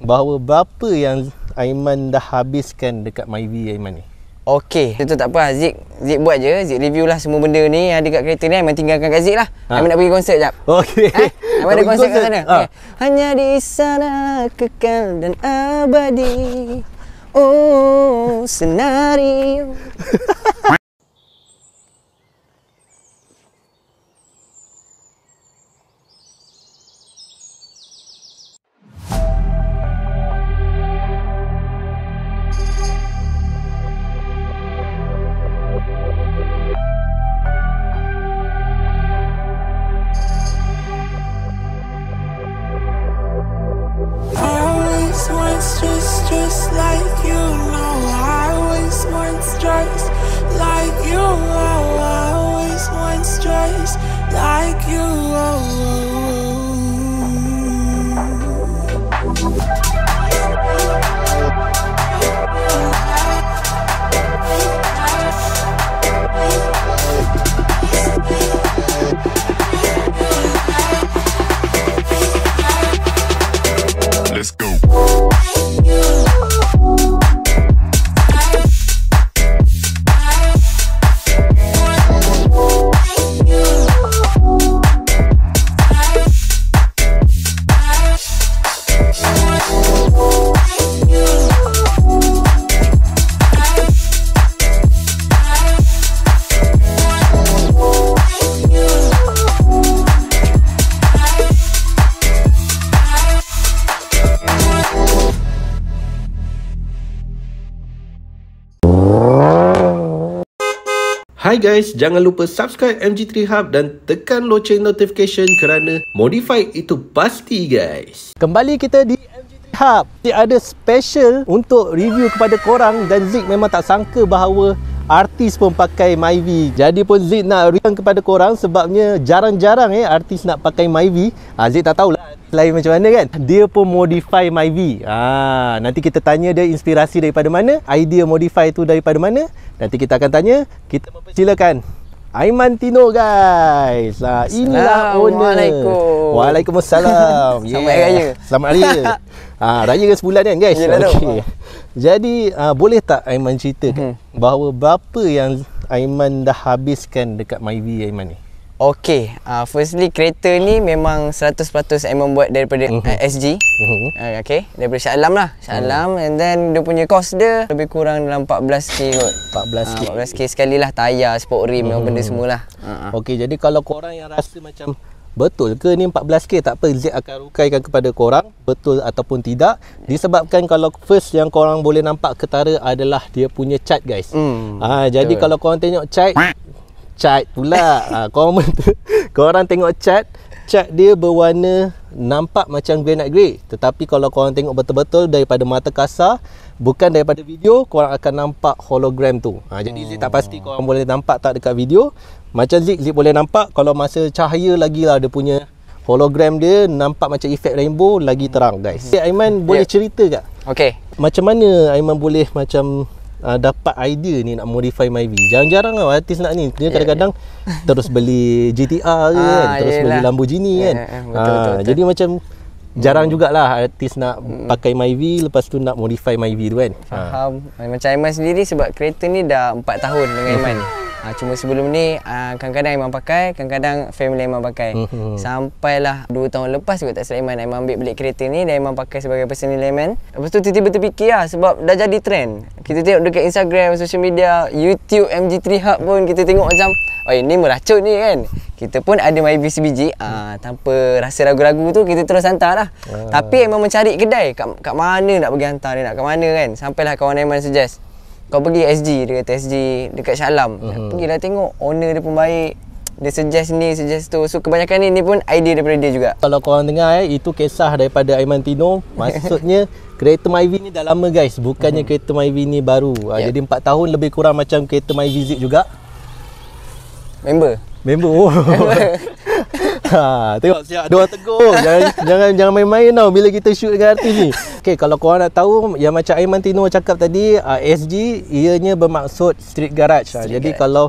bahawa berapa yang Aiman dah habiskan dekat MyV Aiman ni? Okey, itu tak apa Zik, Zik buat je, Zik review lah semua benda ni yang ada kat kereta ni Aiman tinggalkan kat Zik lah. Ha? Aiman nak pergi konsert jap. Okey. Ha? Aiman ada konsert kat sana. Ha. Okay. Eh, hanya di sana kekal dan abadi. Oh, senario. Hai guys, jangan lupa subscribe MG3 Hub dan tekan loceng notification kerana modified itu pasti guys. Kembali kita di MG3 Hub. Kita ada special untuk review kepada korang dan Zik memang tak sangka bahawa artis pun pakai Myvi. Jadi pun Zik nak review kepada korang sebabnya jarang-jarang eh artis nak pakai Myvi. Ha, ah, Zik tak tahulah lain macam mana kan dia pun modify my V. ah nanti kita tanya dia inspirasi daripada mana idea modify tu daripada mana nanti kita akan tanya kita silakan Aiman Tino guys ah, inilah owner Waalaikumsalam yeah. Selamat Raya Selamat Raya ah, Raya ke sebulan kan guys Yelah, okay. Jadi ah, boleh tak Aiman cerita hmm. Bahawa berapa yang Aiman dah habiskan dekat MyV Aiman ni Okay, uh, firstly kereta ni memang 100% Emon buat daripada mhm. uh, SG mhm. uh, Okay, daripada Shah Alam lah Shah mhm. Alam and then dia punya kos dia lebih kurang dalam 14k kot 14k uh, 14k sekali lah tayar, sport rim uh. dan benda semualah uh. Okay, jadi kalau korang yang rasa macam Betul ke ni 14k tak apa Z akan rukaikan kepada korang Betul ataupun tidak Disebabkan kalau first yang korang boleh nampak ketara adalah dia punya cat guys hmm, ha, Jadi kalau korang tengok cat chat pula. Ah ha, komen tu. Kau orang tengok chat, chat dia berwarna nampak macam granite grey. Tetapi kalau kau orang tengok betul-betul daripada mata kasar, bukan daripada video, kau orang akan nampak hologram tu. Ha, jadi hmm. tak pasti kau orang boleh nampak tak dekat video. Macam Zik, Zik boleh nampak kalau masa cahaya lagi lah dia punya hologram dia nampak macam efek rainbow lagi terang guys. Hmm. Aiman boleh ya. cerita tak? Okay. Macam mana Aiman boleh macam uh, dapat idea ni nak modify my Myvi. Jarang-jarang lah artis nak ni. Dia kadang-kadang yeah, yeah. terus beli GTR ke ah, kan, terus yeah, beli lah. Lamborghini yeah, kan. Yeah, betul, ha, betul, betul. jadi macam jarang hmm. jugalah artis nak hmm. pakai Myvi lepas tu nak modify Myvi tu kan. Ah. Faham. Ha. Macam Iman sendiri sebab kereta ni dah 4 tahun dengan Iman. Uh, cuma sebelum ni ah, kadang-kadang uh, pakai, kadang-kadang family Iman pakai. Hmm. Sampailah 2 tahun lepas juga tak selain Iman ambil balik kereta ni dan Iman pakai sebagai personal Iman. Lepas tu tiba-tiba terfikir lah sebab dah jadi trend. Kita tengok dekat Instagram, social media, YouTube, MG3 Hub pun kita tengok macam Oh ini meracut ni kan Kita pun ada MyB biji uh, ah, Tanpa rasa ragu-ragu tu kita terus hantar lah uh. Tapi Iman mencari kedai kat, kat mana nak pergi hantar ni nak kat mana kan Sampailah kawan Iman suggest kau pergi SG dia kata SG dekat Shalam uh-huh. Mhm. pergilah tengok owner dia pun baik dia suggest ni suggest tu so kebanyakan ni ni pun idea daripada dia juga kalau korang dengar eh itu kisah daripada Aiman Tino maksudnya kereta Myvi ni dah lama guys bukannya uh-huh. Mhm. kereta Myvi ni baru ah, yep. Ya. jadi 4 tahun lebih kurang macam kereta Myvi juga member member oh Ha, tengok siap dua tegur. Jangan, jangan jangan main-main tau bila kita shoot dengan artis ni. Okey, kalau kau nak tahu yang macam Aiman Tino cakap tadi, uh, ah, SG ianya bermaksud street garage. Ah, street ha. Jadi garage. kalau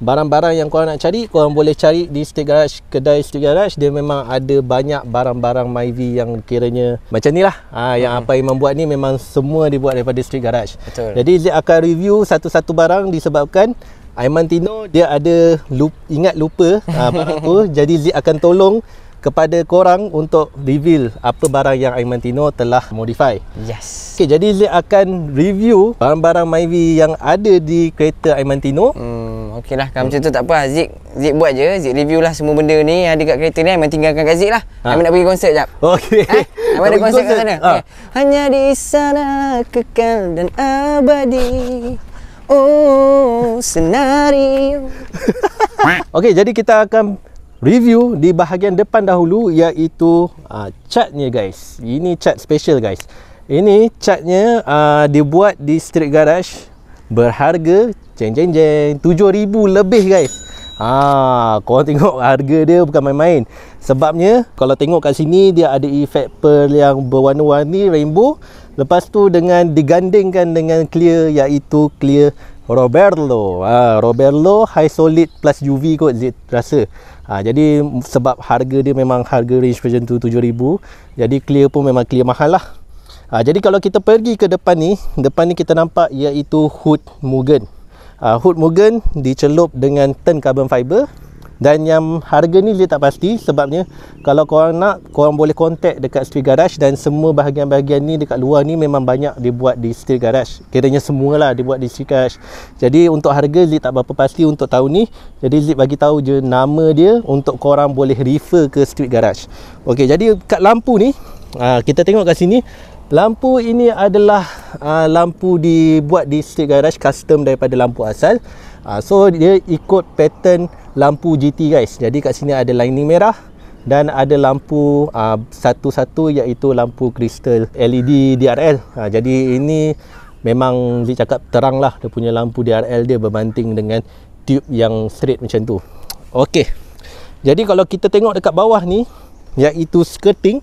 barang-barang yang kau nak cari, kau boleh cari di street garage, kedai street garage, dia memang ada banyak barang-barang Myvi yang kiranya macam nilah. Ha, Ah, yang hmm. apa Aiman buat ni memang semua dibuat daripada street garage. Betul. Jadi dia akan review satu-satu barang disebabkan Aiman Tino dia ada lupa, ingat lupa uh, barang tu jadi Zik akan tolong kepada korang untuk reveal apa barang yang Aiman Tino telah modify. Yes. Okey jadi Zik akan review barang-barang Myvi yang ada di kereta Aiman Tino. Hmm okeylah kalau hmm. macam tu tak apa Zik Zik buat je Zik review lah semua benda ni yang ada kat kereta ni Aiman tinggalkan kat Zik lah. Ha. Aiman nak pergi konsert jap. Okey. Ha? Aiman ada konsert kat sana. Ha. Okay. Hanya di sana kekal dan abadi. Oh, senario. Okey, jadi kita akan review di bahagian depan dahulu iaitu uh, ah, catnya guys. Ini cat special guys. Ini catnya uh, ah, dibuat di street garage berharga jeng jeng jeng 7000 lebih guys. Ha, ah, kau tengok harga dia bukan main-main Sebabnya, kalau tengok kat sini Dia ada efek pearl yang berwarna-warni Rainbow Lepas tu dengan digandingkan dengan clear iaitu clear Roberto. Ha, Roberto high solid plus UV kot Zid rasa. Ha, jadi sebab harga dia memang harga range macam tu 7000 Jadi clear pun memang clear mahal lah. Ha, jadi kalau kita pergi ke depan ni, depan ni kita nampak iaitu hood Mugen. Ha, hood Mugen dicelup dengan turn carbon fiber dan yang harga ni dia tak pasti sebabnya kalau korang nak korang boleh kontak dekat street garage dan semua bahagian-bahagian ni dekat luar ni memang banyak dibuat di street garage kiranya semualah dibuat di street garage jadi untuk harga Zip tak berapa pasti untuk tahun ni jadi Zip bagi tahu je nama dia untuk korang boleh refer ke street garage ok jadi kat lampu ni ah, kita tengok kat sini lampu ini adalah ah, lampu dibuat di street garage custom daripada lampu asal uh, so dia ikut pattern lampu GT guys jadi kat sini ada lining merah dan ada lampu ah, satu-satu uh, iaitu lampu kristal LED DRL uh, ah, jadi ini memang dia cakap terang lah dia punya lampu DRL dia berbanting dengan tube yang straight macam tu ok jadi kalau kita tengok dekat bawah ni iaitu skirting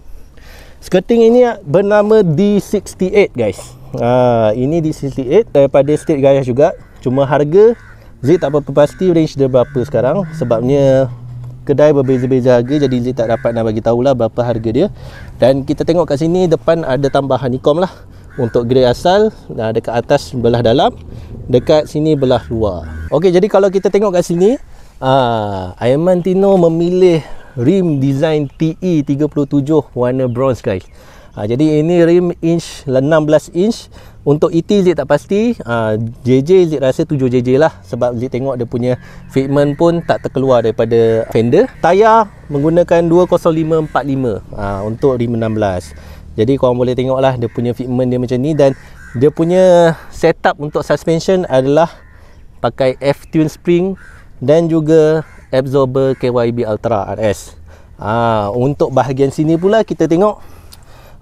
skirting ini bernama D68 guys uh, ini D68 daripada state garage juga cuma harga Zik tak berapa pasti range dia berapa sekarang sebabnya kedai berbeza-beza harga jadi Z tak dapat nak bagi tahulah berapa harga dia dan kita tengok kat sini depan ada tambahan ikom lah untuk grey asal nah dekat atas belah dalam dekat sini belah luar Okey, jadi kalau kita tengok kat sini uh, ah, Iron Tino memilih rim design TE37 warna bronze guys uh, jadi ini rim inch 16 inch untuk ET Zik tak pasti uh, ah, JJ Zik rasa 7 JJ lah sebab Zik tengok dia punya fitment pun tak terkeluar daripada fender tayar menggunakan 20545 uh, ah, untuk rim 16 jadi korang boleh tengok lah dia punya fitment dia macam ni dan dia punya setup untuk suspension adalah pakai F-tune spring dan juga absorber KYB Ultra RS uh, ah, untuk bahagian sini pula kita tengok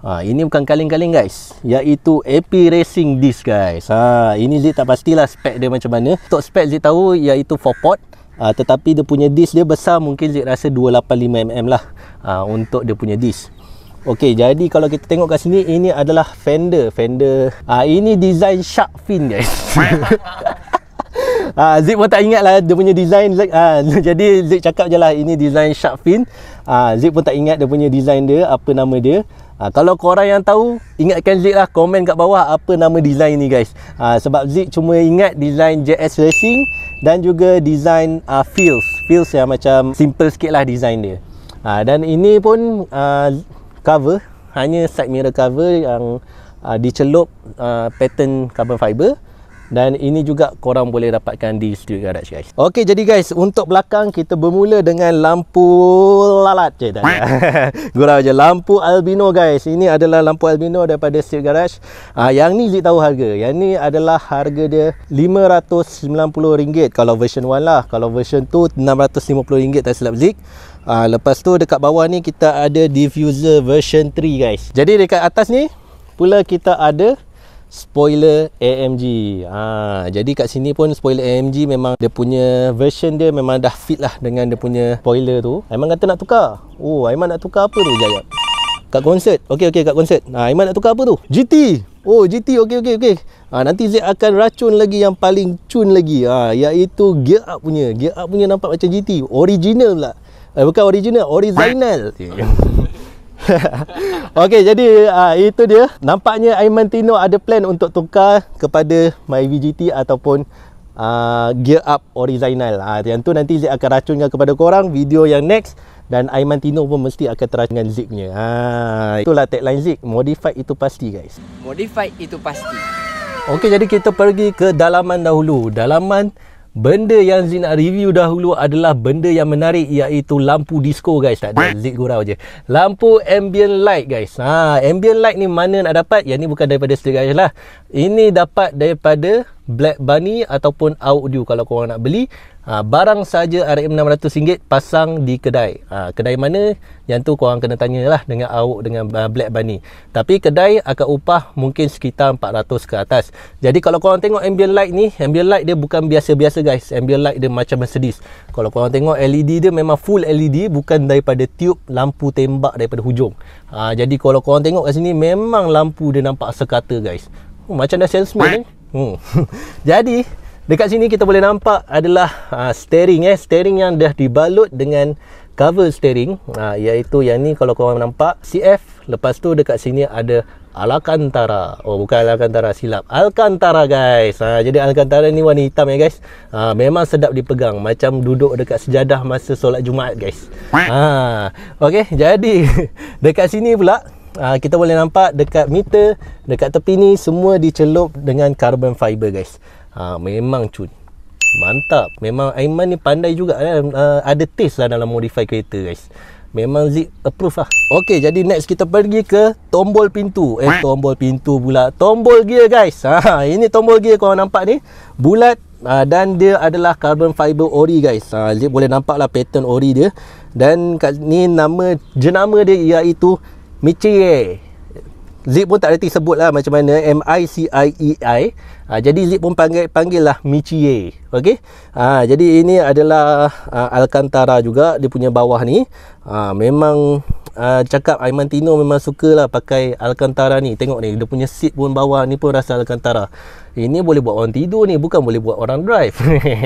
Ha, ini bukan kaleng-kaleng guys Iaitu AP Racing Disc guys ha, Ini dia tak pastilah spek dia macam mana Untuk spek dia tahu iaitu 4 port ha, Tetapi dia punya disc dia besar mungkin dia rasa 285mm lah ha, Untuk dia punya disc Okey, jadi kalau kita tengok kat sini Ini adalah fender fender. Ha, ini design shark fin guys ha, Zip pun tak ingat lah dia punya design ha, Jadi Zip cakap je lah ini design shark fin ha, Zip pun tak ingat dia punya design dia Apa nama dia Ha, kalau korang yang tahu, ingatkan Zik lah komen kat bawah apa nama design ni guys. Ha, sebab Zik cuma ingat design JS Racing dan juga design uh, ah, feels. Feels yang macam simple sikit lah design dia. Ha, dan ini pun uh, cover, hanya side mirror cover yang uh, dicelup uh, pattern carbon fiber. Dan ini juga korang boleh dapatkan di studio garage guys Ok jadi guys untuk belakang kita bermula dengan lampu lalat je tadi Gurau je lampu albino guys Ini adalah lampu albino daripada studio garage ha, Yang ni Zik tahu harga Yang ni adalah harga dia RM590 kalau version 1 lah Kalau version 2 RM650 tak silap Zik ha, Lepas tu dekat bawah ni kita ada diffuser version 3 guys Jadi dekat atas ni pula kita ada spoiler AMG. Ha, jadi kat sini pun spoiler AMG memang dia punya version dia memang dah fit lah dengan dia punya spoiler tu. Aiman kata nak tukar. Oh, Aiman nak tukar apa tu Jayat? Kat konsert. Okey okey kat konsert. Ha, Aiman nak tukar apa tu? GT. Oh, GT. Okey okey okey. Ha, nanti Z akan racun lagi yang paling cun lagi. Ha, iaitu gear up punya. Gear up punya nampak macam GT. Original lah. Eh, bukan original. Original. Okey jadi uh, itu dia nampaknya Aiman Tino ada plan untuk tukar kepada MyVGT ataupun uh, gear up original uh, yang tu nanti Zik akan racunkan kepada korang video yang next dan Aiman Tino pun mesti akan teras dengan Zik punya uh, itulah tagline Zik modified itu pasti guys modified itu pasti Okey jadi kita pergi ke dalaman dahulu dalaman Benda yang Zik nak review dahulu adalah benda yang menarik iaitu lampu disco guys. Tak ada Zik gurau je. Lampu ambient light guys. Ha, ambient light ni mana nak dapat? Yang ni bukan daripada Street Garage lah. Ini dapat daripada Black Bunny ataupun Audio kalau korang nak beli ha, barang saja RM600 pasang di kedai ha, kedai mana yang tu korang kena lah dengan Auk dengan ah, Black Bunny tapi kedai akan upah mungkin sekitar 400 ke atas jadi kalau korang tengok ambient light ni ambient light dia bukan biasa-biasa guys ambient light dia macam Mercedes kalau korang tengok LED dia memang full LED bukan daripada tube lampu tembak daripada hujung ha, jadi kalau korang tengok kat sini memang lampu dia nampak sekata guys oh, macam dah salesman ni eh? Hmm. Jadi dekat sini kita boleh nampak adalah uh, steering eh steering yang dah dibalut dengan cover steering uh, iaitu yang ni kalau korang nampak CF lepas tu dekat sini ada Alcantara oh bukan Alcantara silap Alcantara guys uh, jadi Alcantara ni warna hitam ya guys uh, memang sedap dipegang macam duduk dekat sejadah masa solat Jumaat guys uh, ok jadi dekat sini pula aa, ah, kita boleh nampak dekat meter dekat tepi ni semua dicelup dengan carbon fiber guys aa, ah, memang cun mantap memang Aiman ni pandai juga eh. aa, ah, ada taste lah dalam modify kereta guys memang zip approve lah ok jadi next kita pergi ke tombol pintu eh tombol pintu pula tombol gear guys aa, ini tombol gear korang nampak ni bulat Uh, dan dia adalah carbon fiber ori guys uh, Boleh nampak lah pattern ori dia Dan kat ni nama Jenama dia iaitu Michie. Eh. Zip pun tak ada sebut lah macam mana M-I-C-I-E-I e ha, ah, Jadi Zip pun panggil, panggil lah Michie eh. Okay ha, ah, Jadi ini adalah uh, Alcantara juga Dia punya bawah ni ha, Memang uh, cakap Aiman Tino memang lah pakai Alcantara ni. Tengok ni, dia punya seat pun bawah ni pun rasa Alcantara. Ini boleh buat orang tidur ni, bukan boleh buat orang drive.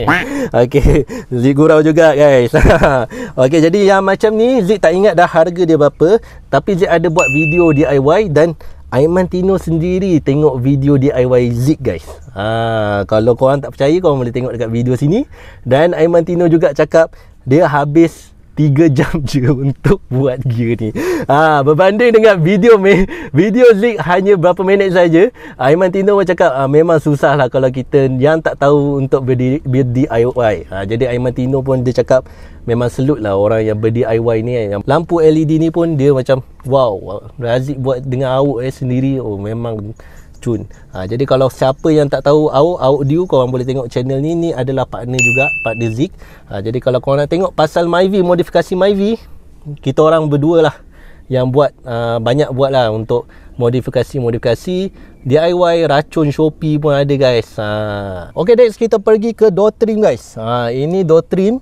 okay, Zik gurau juga guys. okay, jadi yang macam ni, Zik tak ingat dah harga dia berapa. Tapi Zik ada buat video DIY dan Aiman Tino sendiri tengok video DIY Zik guys. Ha, kalau korang tak percaya, korang boleh tengok dekat video sini. Dan Aiman Tino juga cakap, dia habis Tiga jam je untuk buat gear ni. Ah ha, berbanding dengan video me, video leak hanya berapa minit saja. Aiman Tino pun cakap ha, memang susah lah kalau kita yang tak tahu untuk build DIY. ha, jadi Aiman Tino pun dia cakap memang selut lah orang yang ber DIY ni kan. Yang lampu LED ni pun dia macam wow, Razik buat dengan awak eh sendiri. Oh memang Chun. Ha, jadi kalau siapa yang tak tahu Au Audio korang boleh tengok channel ni ni adalah partner juga partner Zik. Ha, jadi kalau korang nak tengok pasal Myvi modifikasi Myvi kita orang berdua lah yang buat uh, banyak buat lah untuk modifikasi-modifikasi DIY racun Shopee pun ada guys ha. ok next kita pergi ke trim guys ha, ini trim,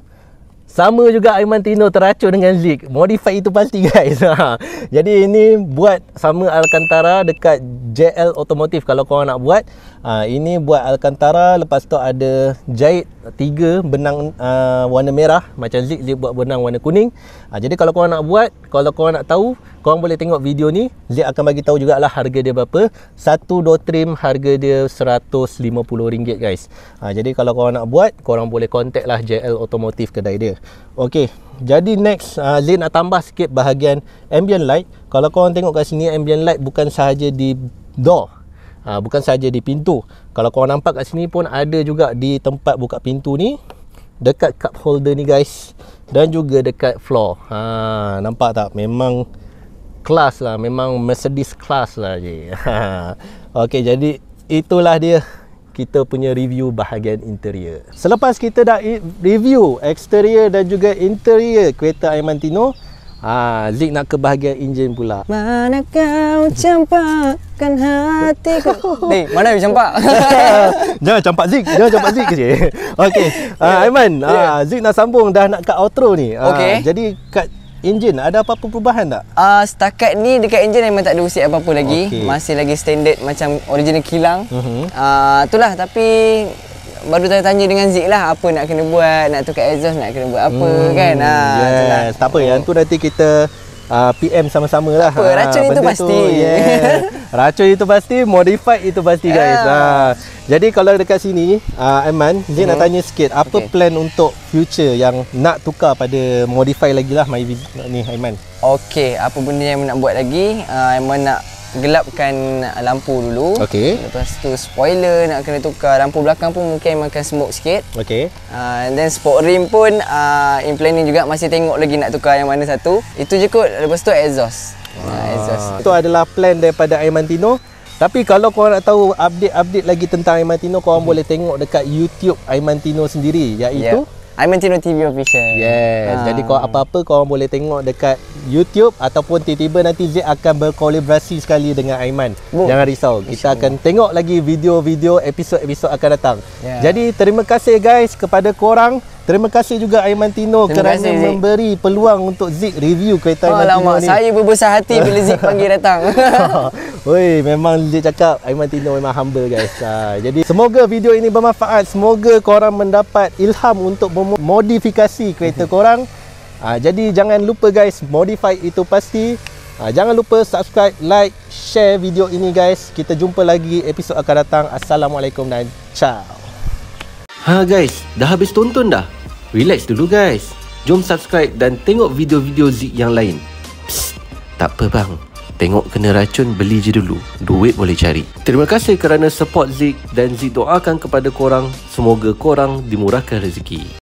sama juga Aiman Tino teracun dengan Zik modify itu pasti guys ha. jadi ini buat sama Alcantara dekat JL Automotive kalau korang nak buat ha, ini buat Alcantara lepas tu ada jahit tiga benang ha, warna merah macam zig zig buat benang warna kuning ha, jadi kalau korang nak buat kalau korang nak tahu korang boleh tengok video ni zig akan bagi tahu jugalah harga dia berapa satu dua trim harga dia RM150 guys ha, jadi kalau korang nak buat korang boleh contact lah JL Automotive kedai dia ok jadi next uh, Zain nak tambah sikit bahagian ambient light kalau korang tengok kat sini ambient light bukan sahaja di door ha, bukan saja di pintu kalau korang nampak kat sini pun ada juga di tempat buka pintu ni dekat cup holder ni guys dan juga dekat floor ha, nampak tak memang kelas lah memang Mercedes kelas lah je ha. ok jadi itulah dia kita punya review bahagian interior selepas kita dah review exterior dan juga interior kereta Aimantino Tino Ah, Zik nak kebahagiaan Injin pula. Mana kau campakkan hatiku? Ni, mana yang campak? Jangan campak Zik. Jangan campak Zik je. Okey. Ah, Aiman, ha, yeah. Zik nak sambung dah nak kat outro ni. Okay. jadi kat Enjin ada apa-apa perubahan tak? Ah uh, setakat ni dekat enjin memang tak ada usik apa-apa lagi. Okay. Masih lagi standard macam original kilang. Mhm. Ah uh-huh. uh, itulah tapi baru tanya-tanya dengan Zik lah apa nak kena buat, nak tukar exhaust nak kena buat apa hmm, kan. Ha, yes. Lah. Tak apa, yang tu nanti kita uh, ah, PM sama-sama lah. Apa, ah, racun itu pasti. Tu, yes. racun itu pasti, modified itu pasti ya. guys. Ha. Jadi kalau dekat sini, uh, Aiman, Zik hmm. nak mm-hmm. tanya sikit apa okay. plan untuk future yang nak tukar pada modify lagi lah my, ni Aiman. Okay, apa benda yang nak buat lagi, uh, Aiman nak gelapkan lampu dulu. Okey. Lepas tu spoiler nak kena tukar. Lampu belakang pun mungkin makan smoke sikit. Okey. Uh, ah, and then sport rim pun uh, ah, in planning juga masih tengok lagi nak tukar yang mana satu. Itu je kot. Lepas tu exhaust. Ah. Uh, exhaust. Itu adalah plan daripada Aimantino. Tapi kalau korang nak tahu update-update lagi tentang Aimantino, korang hmm. boleh tengok dekat YouTube Aimantino sendiri iaitu yeah. I'm Tino TV official. Yes. Ha. Jadi kau apa-apa kau orang boleh tengok dekat YouTube ataupun tiba-tiba nanti Z akan berkolaborasi sekali dengan Aiman. Bo. Jangan risau. Kita Isha akan Allah. tengok lagi video-video episod-episod akan datang. Yeah. Jadi terima kasih guys kepada korang. orang Terima kasih juga Aiman Tino Terima kerana kasih, memberi Zik. peluang untuk Zik review kereta Aiman oh, Tino ni. Saya berbesar hati bila Zik panggil datang. Oi, memang Zik cakap Aiman Tino memang humble guys. Ha, jadi semoga video ini bermanfaat. Semoga korang mendapat ilham untuk memodifikasi kereta korang. Ha, jadi jangan lupa guys, modify itu pasti. Ha, jangan lupa subscribe, like, share video ini guys. Kita jumpa lagi episod akan datang. Assalamualaikum dan ciao. Ha guys, dah habis tonton dah? Relax dulu guys. Jom subscribe dan tengok video-video Zik yang lain. Psst, tak apa bang. Tengok kena racun beli je dulu. Duit boleh cari. Terima kasih kerana support Zik dan Zik doakan kepada korang. Semoga korang dimurahkan rezeki.